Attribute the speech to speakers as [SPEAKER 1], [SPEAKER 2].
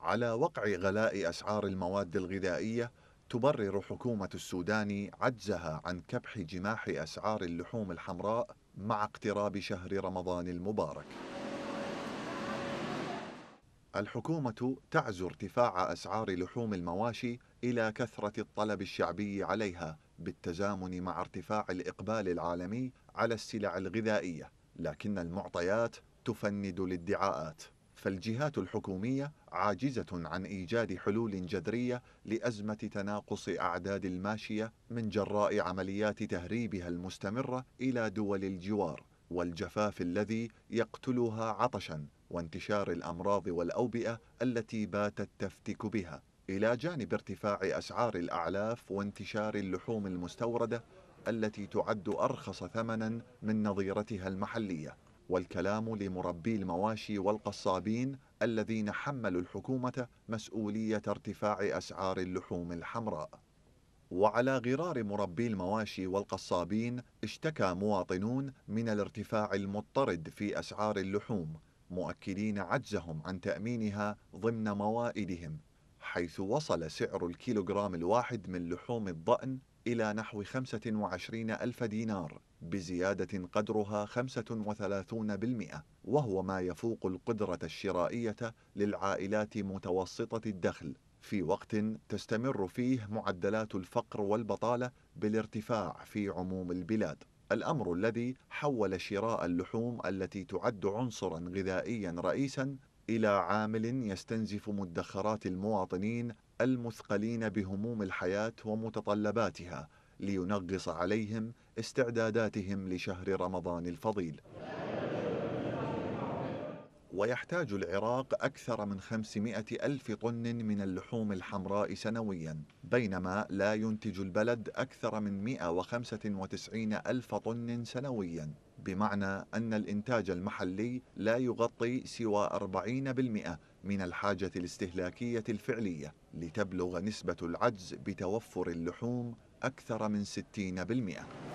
[SPEAKER 1] على وقع غلاء أسعار المواد الغذائية تبرر حكومة السودان عجزها عن كبح جماح أسعار اللحوم الحمراء مع اقتراب شهر رمضان المبارك الحكومة تعزو ارتفاع أسعار لحوم المواشي إلى كثرة الطلب الشعبي عليها بالتزامن مع ارتفاع الإقبال العالمي على السلع الغذائية لكن المعطيات تفند الادعاءات فالجهات الحكومية عاجزة عن إيجاد حلول جذرية لأزمة تناقص أعداد الماشية من جراء عمليات تهريبها المستمرة إلى دول الجوار والجفاف الذي يقتلها عطشا وانتشار الأمراض والأوبئة التي باتت تفتك بها إلى جانب ارتفاع أسعار الأعلاف وانتشار اللحوم المستوردة التي تعد أرخص ثمنا من نظيرتها المحلية والكلام لمربي المواشي والقصابين الذين حملوا الحكومة مسؤولية ارتفاع أسعار اللحوم الحمراء وعلى غرار مربي المواشي والقصابين اشتكى مواطنون من الارتفاع المضطرد في أسعار اللحوم مؤكدين عجزهم عن تأمينها ضمن موائدهم حيث وصل سعر الكيلوغرام الواحد من لحوم الضأن إلى نحو 25 ألف دينار بزيادة قدرها 35% وهو ما يفوق القدرة الشرائية للعائلات متوسطة الدخل في وقت تستمر فيه معدلات الفقر والبطالة بالارتفاع في عموم البلاد الأمر الذي حول شراء اللحوم التي تعد عنصرا غذائيا رئيسا إلى عامل يستنزف مدخرات المواطنين المثقلين بهموم الحياة ومتطلباتها لينغص عليهم استعداداتهم لشهر رمضان الفضيل ويحتاج العراق أكثر من 500 ألف طن من اللحوم الحمراء سنويا بينما لا ينتج البلد أكثر من 195 ألف طن سنويا بمعنى أن الإنتاج المحلي لا يغطي سوى 40% من الحاجة الاستهلاكية الفعلية لتبلغ نسبة العجز بتوفر اللحوم أكثر من 60%